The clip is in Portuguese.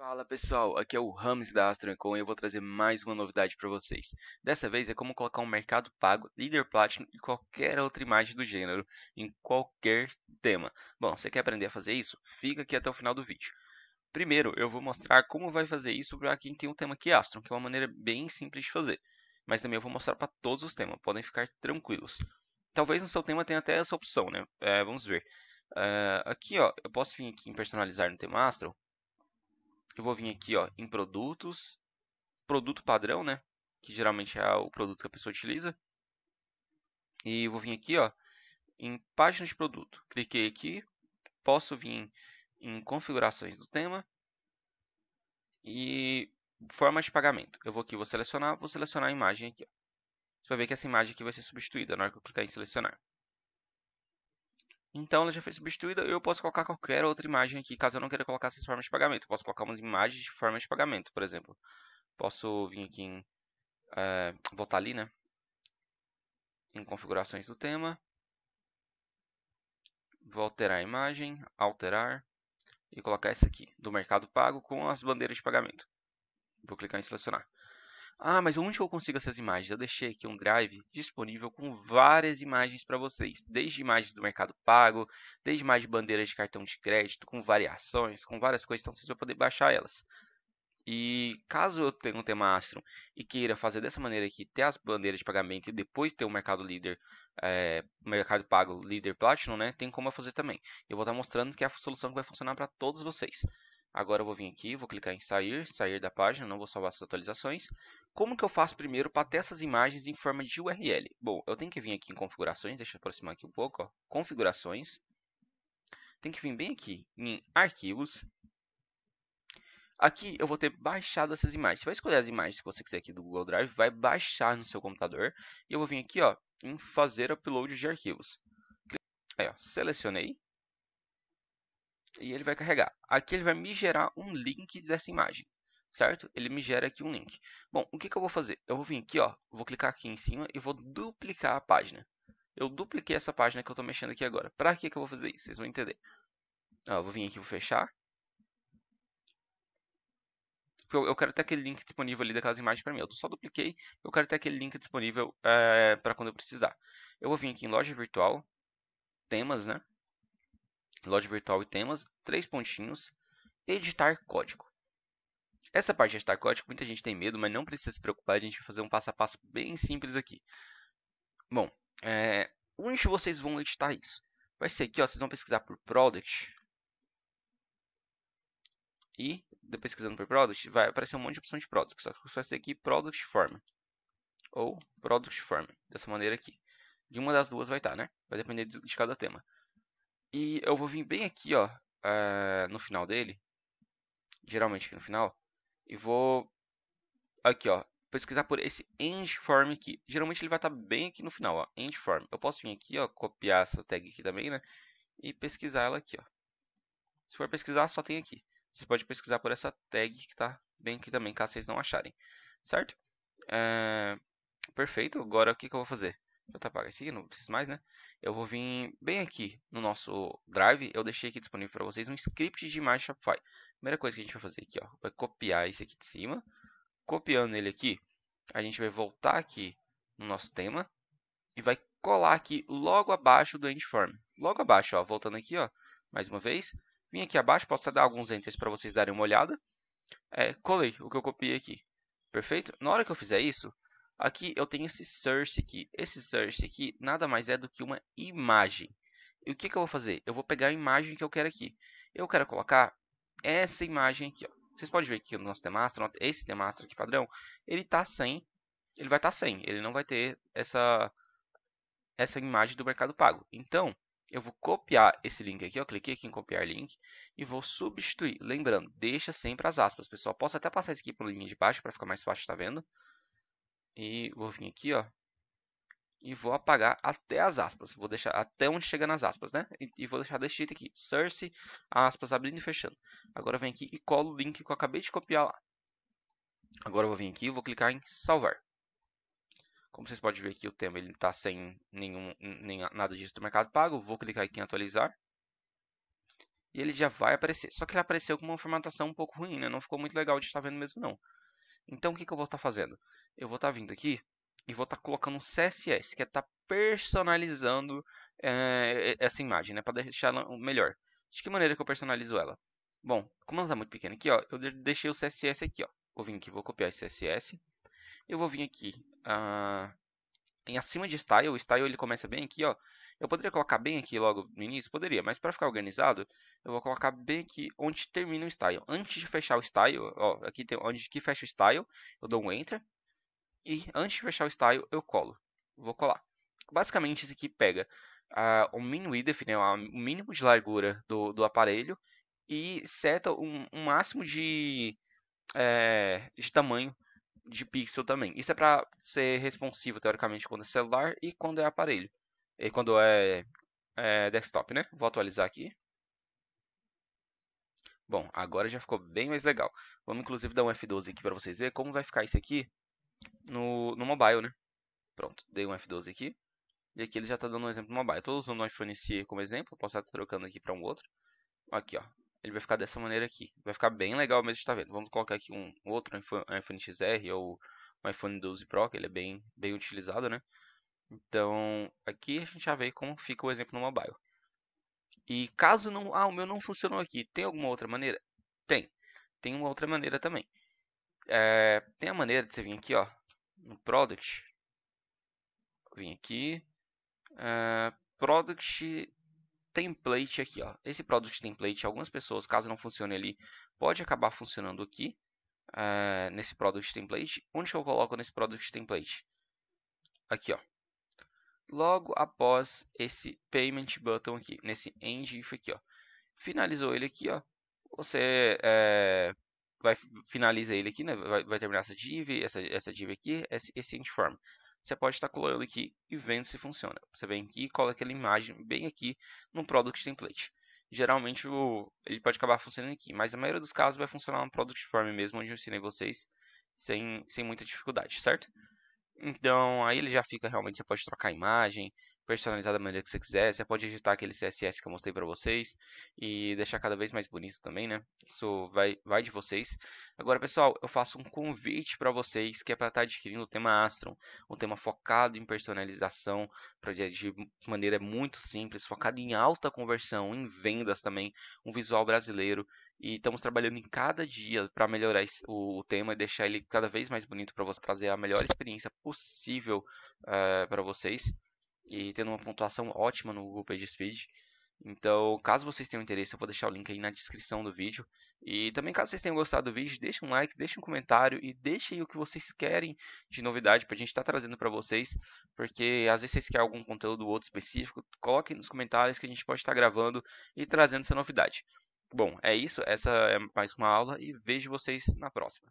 Fala pessoal, aqui é o Rams da Astroncom e eu vou trazer mais uma novidade para vocês. Dessa vez é como colocar um mercado pago, líder platinum e qualquer outra imagem do gênero em qualquer tema. Bom, você quer aprender a fazer isso? Fica aqui até o final do vídeo. Primeiro, eu vou mostrar como vai fazer isso para quem tem um tema que Astron, que é uma maneira bem simples de fazer. Mas também eu vou mostrar para todos os temas, podem ficar tranquilos. Talvez no seu tema tenha até essa opção, né? É, vamos ver. Uh, aqui, ó, eu posso vir aqui em personalizar no tema Astron eu vou vir aqui ó, em produtos, produto padrão, né? Que geralmente é o produto que a pessoa utiliza. E vou vir aqui ó, em página de produto. Cliquei aqui, posso vir em configurações do tema e forma de pagamento. Eu vou aqui, vou selecionar, vou selecionar a imagem aqui. Ó. Você vai ver que essa imagem aqui vai ser substituída na hora que eu clicar em selecionar. Então ela já foi substituída, eu posso colocar qualquer outra imagem aqui, caso eu não queira colocar essas formas de pagamento. posso colocar umas imagens de formas de pagamento, por exemplo. Posso vir aqui em... É, eh, voltar ali, né? Em configurações do tema. Vou alterar a imagem, alterar. E colocar essa aqui, do mercado pago, com as bandeiras de pagamento. Vou clicar em selecionar. Ah, mas onde eu consigo essas imagens? Eu deixei aqui um drive disponível com várias imagens para vocês, desde imagens do Mercado Pago, desde imagens de bandeiras de cartão de crédito, com variações, com várias coisas, então vocês vão poder baixar elas. E caso eu tenha um Temastron e queira fazer dessa maneira aqui, ter as bandeiras de pagamento e depois ter o um Mercado Líder, é, Mercado Pago Líder Platinum, né, tem como eu fazer também. Eu vou estar tá mostrando que é a solução que vai funcionar para todos vocês. Agora eu vou vir aqui, vou clicar em sair, sair da página, não vou salvar essas atualizações. Como que eu faço primeiro para ter essas imagens em forma de URL? Bom, eu tenho que vir aqui em configurações, deixa eu aproximar aqui um pouco, ó, configurações. Tem que vir bem aqui em arquivos. Aqui eu vou ter baixado essas imagens. Você vai escolher as imagens que você quiser aqui do Google Drive, vai baixar no seu computador. E eu vou vir aqui ó, em fazer upload de arquivos. Aí, ó, selecionei, e ele vai carregar. Aqui ele vai me gerar um link dessa imagem, certo? Ele me gera aqui um link. Bom, o que, que eu vou fazer? Eu vou vir aqui, ó, vou clicar aqui em cima e vou duplicar a página. Eu dupliquei essa página que eu estou mexendo aqui agora. Para que, que eu vou fazer isso? Vocês vão entender. Ó, eu vou vir aqui, vou fechar. Eu, eu quero ter aquele link disponível ali daquelas imagens para mim. Eu só dupliquei, eu quero ter aquele link disponível é, eh, para quando eu precisar. Eu vou vir aqui em loja virtual, temas, né? loja virtual e temas, três pontinhos, editar código. Essa parte de editar código, muita gente tem medo, mas não precisa se preocupar, a gente vai fazer um passo a passo bem simples aqui. Bom, é, onde vocês vão editar isso? Vai ser aqui, ó, vocês vão pesquisar por product. E, pesquisando por product, vai aparecer um monte de opção de product. Só que vai ser aqui product form. Ou product form, dessa maneira aqui. De uma das duas vai estar, né? Vai depender de cada tema. E eu vou vir bem aqui, ó, uh, no final dele, geralmente aqui no final, e vou aqui, ó, pesquisar por esse form aqui. Geralmente ele vai estar tá bem aqui no final, ó, form. Eu posso vir aqui, ó, copiar essa tag aqui também, né, e pesquisar ela aqui, ó. Se for pesquisar, só tem aqui. Você pode pesquisar por essa tag que está bem aqui também, caso vocês não acharem, certo? Uh, perfeito, agora o que, que eu vou fazer? JPAG tá assim, não preciso mais, né? Eu vou vir bem aqui no nosso drive, eu deixei aqui disponível para vocês um script de imagem Shopify. Primeira coisa que a gente vai fazer aqui, ó, vai copiar esse aqui de cima. Copiando ele aqui, a gente vai voltar aqui no nosso tema e vai colar aqui logo abaixo do endform. Logo abaixo, ó, voltando aqui, ó, mais uma vez. Vim aqui abaixo, posso dar alguns enters para vocês darem uma olhada. É, colei o que eu copiei aqui. Perfeito? Na hora que eu fizer isso, Aqui eu tenho esse source aqui. Esse source aqui nada mais é do que uma imagem. E o que, que eu vou fazer? Eu vou pegar a imagem que eu quero aqui. Eu quero colocar essa imagem aqui. Ó. Vocês podem ver que no nosso Temastra, esse Temastra aqui padrão, ele está sem, ele vai estar tá sem, ele não vai ter essa, essa imagem do Mercado Pago. Então, eu vou copiar esse link aqui, ó, cliquei aqui em copiar link e vou substituir. Lembrando, deixa sempre as aspas, pessoal. Posso até passar isso aqui para linha de baixo para ficar mais fácil, tá vendo? E vou vir aqui, ó. E vou apagar até as aspas. Vou deixar até onde chega nas aspas, né? E, e vou deixar desse jeito aqui. Source, aspas, abrindo e fechando. Agora vem aqui e colo o link que eu acabei de copiar lá. Agora eu vou vir aqui e vou clicar em salvar. Como vocês podem ver aqui, o tema ele está sem nenhum, nem nada disso do Mercado Pago. Vou clicar aqui em atualizar. E ele já vai aparecer. Só que ele apareceu com uma formatação um pouco ruim, né? Não ficou muito legal de estar vendo mesmo, não. Então, o que, que eu vou estar tá fazendo? Eu vou estar tá vindo aqui e vou estar tá colocando um CSS, que é estar personalizando é, essa imagem, né, para deixar ela melhor. De que maneira que eu personalizo ela? Bom, como ela está muito pequena aqui, ó, eu deixei o CSS aqui. Ó. Vou vir aqui, vou copiar esse CSS. Eu vou vir aqui, uh, em acima de style, o style ele começa bem aqui, ó. Eu poderia colocar bem aqui logo no início, poderia, mas para ficar organizado, eu vou colocar bem aqui onde termina o style. Antes de fechar o style, ó, aqui tem onde que fecha o style, eu dou um enter e antes de fechar o style eu colo. Vou colar. Basicamente isso aqui pega uh, o mínimo width, né, o mínimo de largura do, do aparelho e seta um, um máximo de, é, de tamanho de pixel também. Isso é para ser responsivo, teoricamente, quando é celular e quando é aparelho. E quando é, é desktop, né? Vou atualizar aqui. Bom, agora já ficou bem mais legal. Vamos, inclusive, dar um F12 aqui para vocês verem como vai ficar isso aqui no, no mobile, né? Pronto, dei um F12 aqui. E aqui ele já está dando um exemplo mobile. Estou usando o iPhone SE como exemplo, posso estar trocando aqui para um outro. Aqui, ó ele vai ficar dessa maneira aqui. Vai ficar bem legal mesmo de estar tá vendo. Vamos colocar aqui um outro iPhone XR ou um iPhone 12 Pro, que ele é bem, bem utilizado, né? Então, aqui a gente já vê como fica o exemplo no mobile. E caso não... Ah, o meu não funcionou aqui. Tem alguma outra maneira? Tem. Tem uma outra maneira também. É, tem a maneira de você vir aqui, ó, no Product. Vim aqui. É, product template aqui. Ó. Esse product template, algumas pessoas, caso não funcione ali, pode acabar funcionando aqui, uh, nesse product template. Onde que eu coloco nesse product template? Aqui, ó. Logo após esse payment button aqui, nesse end if aqui, ó. Finalizou ele aqui, ó. Você é, vai finalizar ele aqui, né? Vai, vai terminar essa div, essa, essa div aqui, esse, esse end form você pode estar colando aqui e vendo se funciona. Você vem aqui e cola aquela imagem bem aqui no Product Template. Geralmente o, ele pode acabar funcionando aqui, mas a maioria dos casos vai funcionar no Product Form mesmo, onde eu ensinei vocês sem, sem muita dificuldade, certo? Então aí ele já fica realmente, você pode trocar a imagem, personalizar da maneira que você quiser. Você pode editar aquele CSS que eu mostrei para vocês e deixar cada vez mais bonito também, né? Isso vai, vai de vocês. Agora, pessoal, eu faço um convite para vocês que é para estar tá adquirindo o tema Astron, um tema focado em personalização pra, de maneira muito simples, focado em alta conversão, em vendas também, um visual brasileiro. E estamos trabalhando em cada dia para melhorar o, tema e deixar ele cada vez mais bonito para você trazer a melhor experiência possível uh, eh, para vocês e tendo uma pontuação ótima no Google PageSpeed. Então, caso vocês tenham interesse, eu vou deixar o link aí na descrição do vídeo. E também, caso vocês tenham gostado do vídeo, deixe um like, deixe um comentário e deixe o que vocês querem de novidade para a gente estar tá trazendo para vocês. Porque às vezes vocês querem algum conteúdo outro específico, coloquem nos comentários que a gente pode estar tá gravando e trazendo essa novidade. Bom, é isso. Essa é mais uma aula e vejo vocês na próxima.